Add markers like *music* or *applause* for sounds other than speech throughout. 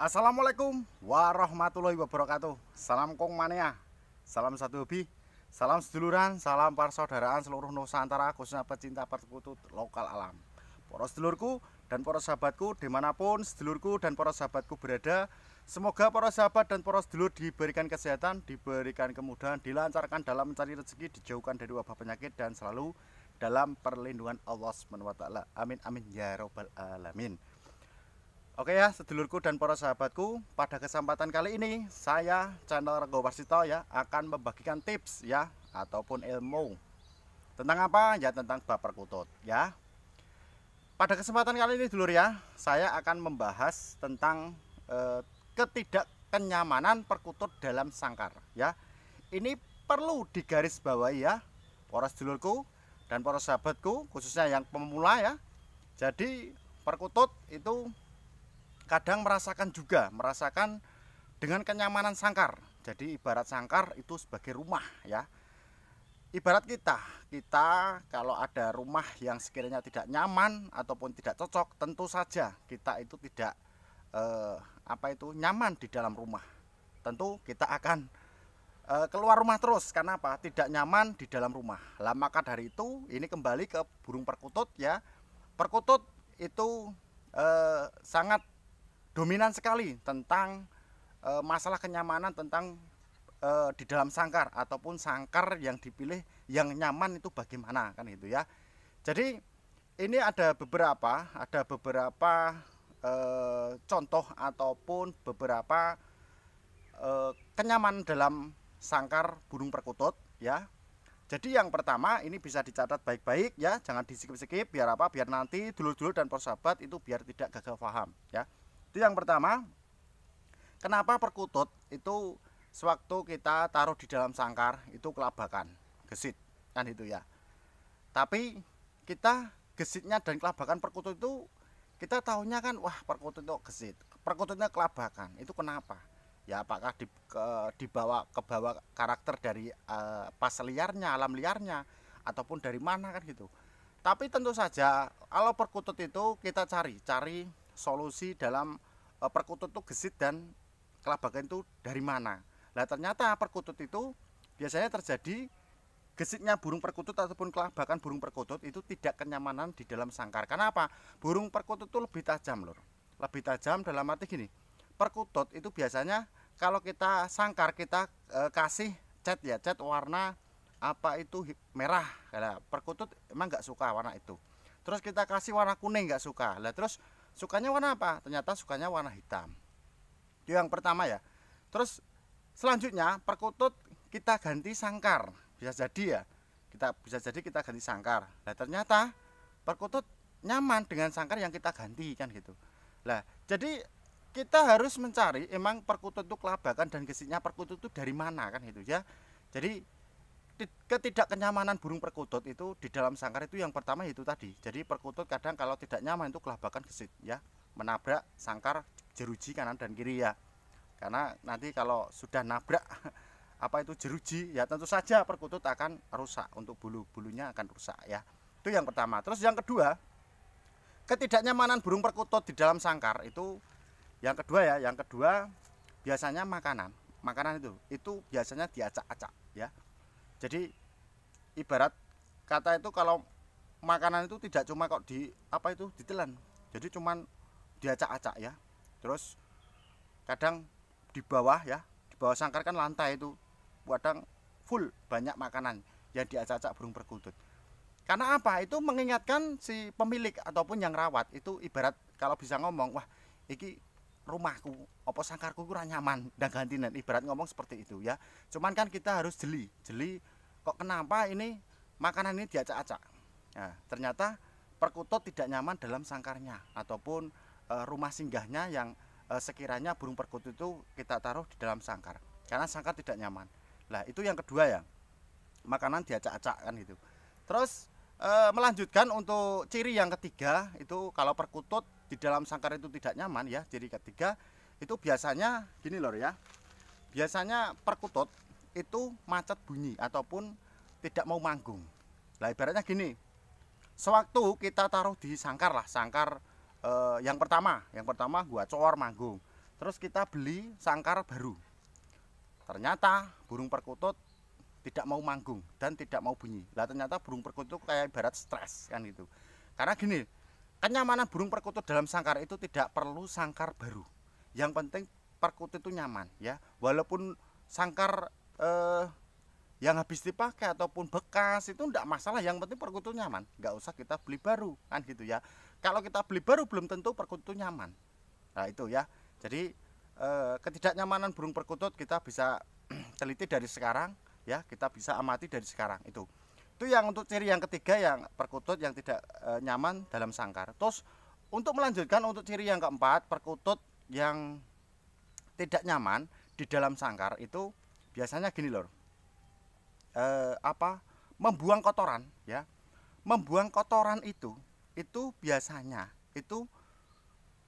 Assalamualaikum warahmatullahi wabarakatuh Salam Kong Mania Salam satu hobi Salam seduluran, salam persaudaraan seluruh Nusantara Khususnya pecinta perkutut lokal alam Poros sedulurku dan poros sahabatku Dimanapun sedulurku dan poros sahabatku berada Semoga poros sahabat dan poros sedulur diberikan kesehatan Diberikan kemudahan, dilancarkan dalam mencari rezeki Dijauhkan dari wabah penyakit dan selalu dalam perlindungan Allah SWT Amin amin ya robbal alamin Oke ya, sedulurku dan para sahabatku, pada kesempatan kali ini saya channel Rego Warsito ya akan membagikan tips ya ataupun ilmu tentang apa ya tentang bab perkutut ya. Pada kesempatan kali ini dulur ya, saya akan membahas tentang eh, ketidakkenyamanan perkutut dalam sangkar ya. Ini perlu digarisbawahi ya, para sedulurku dan para sahabatku khususnya yang pemula ya. Jadi perkutut itu kadang merasakan juga merasakan dengan kenyamanan sangkar jadi ibarat sangkar itu sebagai rumah ya ibarat kita kita kalau ada rumah yang sekiranya tidak nyaman ataupun tidak cocok tentu saja kita itu tidak eh, apa itu nyaman di dalam rumah tentu kita akan eh, keluar rumah terus karena apa tidak nyaman di dalam rumah lah maka dari itu ini kembali ke burung perkutut ya perkutut itu eh, sangat dominan sekali tentang e, masalah kenyamanan tentang e, di dalam sangkar ataupun sangkar yang dipilih yang nyaman itu bagaimana kan itu ya. Jadi ini ada beberapa ada beberapa e, contoh ataupun beberapa e, kenyaman dalam sangkar burung perkutut ya. Jadi yang pertama ini bisa dicatat baik-baik ya, jangan disikip-sikip biar apa? Biar nanti dulu-dulu dan persahabat itu biar tidak gagal paham ya. Itu yang pertama. Kenapa perkutut itu sewaktu kita taruh di dalam sangkar itu kelabakan, gesit kan itu ya. Tapi kita gesitnya dan kelabakan perkutut itu kita tahunya kan wah perkutut itu gesit, perkututnya kelabakan. Itu kenapa? Ya apakah di, ke, dibawa ke bawah karakter dari uh, pas liarnya, alam liarnya ataupun dari mana kan gitu. Tapi tentu saja kalau perkutut itu kita cari, cari solusi dalam e, perkutut itu gesit dan kelabakan itu dari mana. Nah ternyata perkutut itu biasanya terjadi gesitnya burung perkutut ataupun kelabakan burung perkutut itu tidak kenyamanan di dalam sangkar. Kenapa? Burung perkutut itu lebih tajam lor. Lebih tajam dalam arti gini. Perkutut itu biasanya kalau kita sangkar kita e, kasih cat ya, cat warna apa itu merah. Karena perkutut emang nggak suka warna itu terus kita kasih warna kuning nggak suka lah terus sukanya warna apa ternyata sukanya warna hitam itu yang pertama ya terus selanjutnya perkutut kita ganti sangkar bisa jadi ya kita bisa jadi kita ganti sangkar lah ternyata perkutut nyaman dengan sangkar yang kita ganti kan gitu lah jadi kita harus mencari emang perkutut itu kelabakan dan gesitnya perkutut itu dari mana kan gitu ya jadi ketidaknyamanan burung perkutut itu di dalam sangkar itu yang pertama itu tadi. Jadi perkutut kadang kalau tidak nyaman itu kelabakan gesit ya, menabrak sangkar jeruji kanan dan kiri ya. Karena nanti kalau sudah nabrak *laughs* apa itu jeruji ya tentu saja perkutut akan rusak untuk bulu-bulunya akan rusak ya. Itu yang pertama. Terus yang kedua, ketidaknyamanan burung perkutut di dalam sangkar itu yang kedua ya, yang kedua biasanya makanan. Makanan itu itu biasanya diacak-acak ya jadi ibarat kata itu kalau makanan itu tidak cuma kok di apa itu ditelan jadi cuman diacak-acak ya terus kadang di bawah ya di bawah sangkar kan lantai itu kadang full banyak makanan yang diacak-acak burung perkutut karena apa itu mengingatkan si pemilik ataupun yang rawat itu ibarat kalau bisa ngomong wah iki rumahku opo sangkarku kurang nyaman dan gantian ibarat ngomong seperti itu ya cuman kan kita harus jeli jeli kok kenapa ini makanan ini diacak-acak nah, ternyata perkutut tidak nyaman dalam sangkarnya ataupun e, rumah singgahnya yang e, sekiranya burung perkutut itu kita taruh di dalam sangkar karena sangkar tidak nyaman lah itu yang kedua ya makanan diacak-acak kan itu. terus e, melanjutkan untuk ciri yang ketiga itu kalau perkutut di dalam sangkar itu tidak nyaman ya ciri ketiga itu biasanya gini lor ya biasanya perkutut itu macet bunyi ataupun tidak mau manggung. Lah ibaratnya gini. Sewaktu kita taruh di sangkar lah, sangkar eh, yang pertama, yang pertama gua cor manggung. Terus kita beli sangkar baru. Ternyata burung perkutut tidak mau manggung dan tidak mau bunyi. Lah ternyata burung perkutut kayak ibarat stres kan gitu. Karena gini, kenyamanan burung perkutut dalam sangkar itu tidak perlu sangkar baru. Yang penting perkutut itu nyaman ya. Walaupun sangkar eh, yang habis dipakai ataupun bekas itu tidak masalah yang penting perkutut nyaman nggak usah kita beli baru kan gitu ya kalau kita beli baru belum tentu perkutut nyaman nah itu ya jadi eh, ketidaknyamanan burung perkutut kita bisa *clears throat* teliti dari sekarang ya kita bisa amati dari sekarang itu itu yang untuk ciri yang ketiga yang perkutut yang tidak e, nyaman dalam sangkar terus untuk melanjutkan untuk ciri yang keempat perkutut yang tidak nyaman di dalam sangkar itu biasanya gini lor eh, apa membuang kotoran ya membuang kotoran itu itu biasanya itu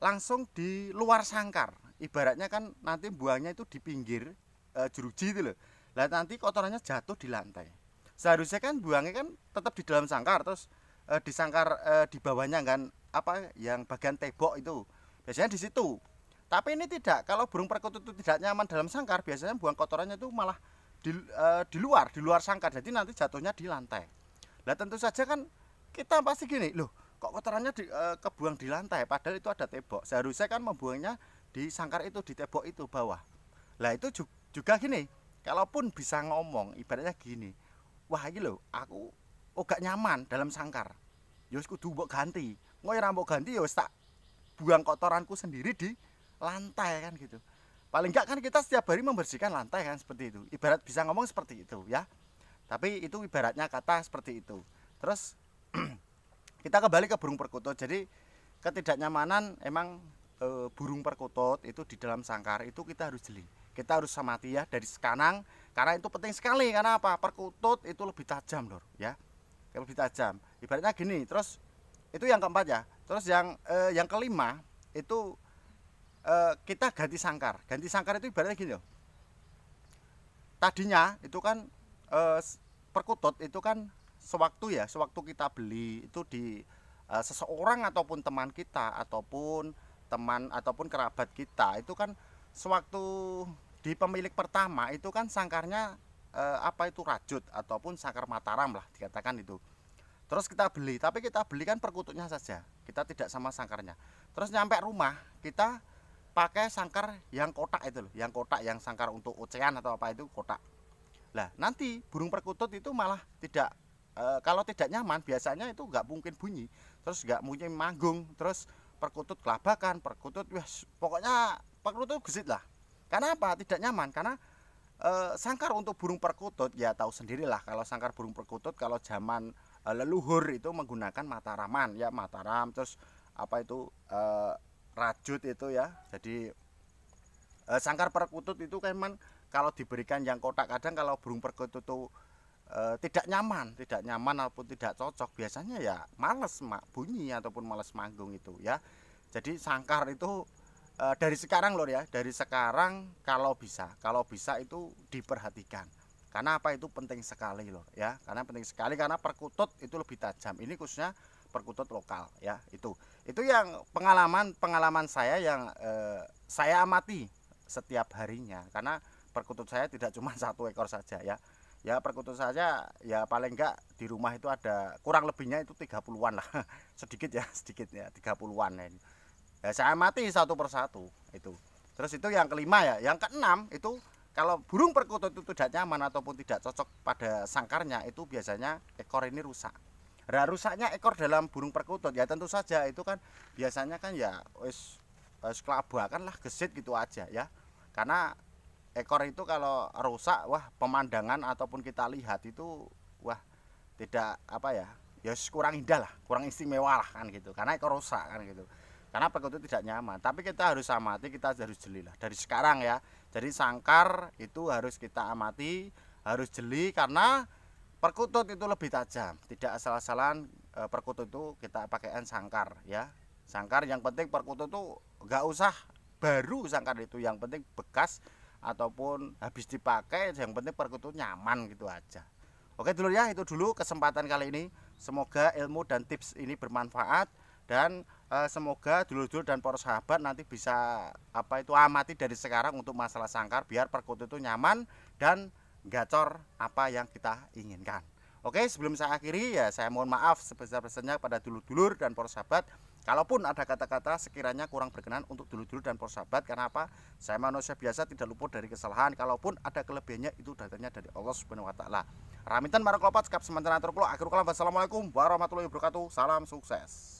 langsung di luar sangkar ibaratnya kan nanti buangnya itu di pinggir e, jeruji itu loh lah nanti kotorannya jatuh di lantai seharusnya kan buangnya kan tetap di dalam sangkar terus e, di sangkar e, di bawahnya kan apa yang bagian tebok itu biasanya di situ tapi ini tidak. Kalau burung perkutut itu tidak nyaman dalam sangkar, biasanya buang kotorannya itu malah di, e, di luar, di luar sangkar. Jadi nanti jatuhnya di lantai. Nah tentu saja kan kita pasti gini, loh kok kotorannya di, e, kebuang di lantai, padahal itu ada tebok. Seharusnya kan membuangnya di sangkar itu, di tebok itu bawah. Nah itu juga, gini, kalaupun bisa ngomong, ibaratnya gini, wah ini loh, aku oh nyaman dalam sangkar. Yus ya kudu mbok ganti. Ngoy rambok ganti ya tak buang kotoranku sendiri di lantai kan gitu paling enggak kan kita setiap hari membersihkan lantai kan seperti itu ibarat bisa ngomong seperti itu ya tapi itu ibaratnya kata seperti itu terus *clears throat* kita kembali ke burung perkutut jadi ketidaknyamanan emang e, burung perkutut itu di dalam sangkar itu kita harus jeli kita harus samati ya dari sekarang karena itu penting sekali karena apa perkutut itu lebih tajam loh ya lebih tajam ibaratnya gini terus itu yang keempat ya terus yang e, yang kelima itu Eh, kita ganti sangkar. Ganti sangkar itu ibaratnya gini loh. Tadinya itu kan e, perkutut itu kan sewaktu ya, sewaktu kita beli itu di e, seseorang ataupun teman kita ataupun teman ataupun kerabat kita itu kan sewaktu di pemilik pertama itu kan sangkarnya e, apa itu rajut ataupun sangkar mataram lah dikatakan itu terus kita beli tapi kita belikan perkututnya saja kita tidak sama sangkarnya terus nyampe rumah kita pakai sangkar yang kotak itu loh yang kotak yang sangkar untuk ocean atau apa itu kotak lah nanti burung perkutut itu malah tidak e, kalau tidak nyaman biasanya itu nggak mungkin bunyi terus nggak mungkin manggung terus perkutut kelabakan perkutut wah pokoknya perkutut gesit lah karena apa tidak nyaman karena e, sangkar untuk burung perkutut ya tahu sendirilah kalau sangkar burung perkutut kalau zaman e, leluhur itu menggunakan mataraman ya mataram terus apa itu e, rajut itu ya jadi e, sangkar perkutut itu kan memang kalau diberikan yang kotak kadang kalau burung perkutut itu e, tidak nyaman tidak nyaman ataupun tidak cocok biasanya ya males mak bunyi ataupun males manggung itu ya jadi sangkar itu e, dari sekarang loh ya dari sekarang kalau bisa kalau bisa itu diperhatikan karena apa itu penting sekali loh ya karena penting sekali karena perkutut itu lebih tajam ini khususnya perkutut lokal ya itu itu yang pengalaman pengalaman saya yang eh, saya amati setiap harinya karena perkutut saya tidak cuma *laughs* satu ekor saja ya ya perkutut saja ya paling enggak di rumah itu ada kurang lebihnya itu 30-an lah *laughs* sedikit ya *laughs* sedikit ya 30-an ya. ya saya amati satu persatu itu terus itu yang kelima ya yang keenam itu kalau burung perkutut itu tidak nyaman ataupun tidak cocok pada sangkarnya itu biasanya ekor ini rusak Nah, rusaknya ekor dalam burung perkutut ya tentu saja itu kan biasanya kan ya wis wis kelabakan lah gesit gitu aja ya. Karena ekor itu kalau rusak wah pemandangan ataupun kita lihat itu wah tidak apa ya ya kurang indah lah kurang istimewa lah kan gitu karena ekor rusak kan gitu karena perkutut tidak nyaman tapi kita harus amati kita harus jeli lah dari sekarang ya jadi sangkar itu harus kita amati harus jeli karena Perkutut itu lebih tajam, tidak asal-asalan eh, perkutut itu kita pakaian sangkar ya. Sangkar yang penting perkutut itu nggak usah baru sangkar itu, yang penting bekas ataupun habis dipakai, yang penting perkutut nyaman gitu aja. Oke dulu ya, itu dulu kesempatan kali ini. Semoga ilmu dan tips ini bermanfaat dan e, semoga dulu-dulu dan para sahabat nanti bisa apa itu amati dari sekarang untuk masalah sangkar biar perkutut itu nyaman dan gacor apa yang kita inginkan. Oke, sebelum saya akhiri ya saya mohon maaf sebesar-besarnya pada dulur-dulur dan para sahabat. Kalaupun ada kata-kata sekiranya kurang berkenan untuk dulur-dulur dan para sahabat karena apa? Saya manusia biasa tidak luput dari kesalahan. Kalaupun ada kelebihannya itu datangnya dari Allah Subhanahu wa taala. Raminten maroklopat sekap sementara terkulo akhir kalam wassalamualaikum warahmatullahi wabarakatuh. Salam sukses.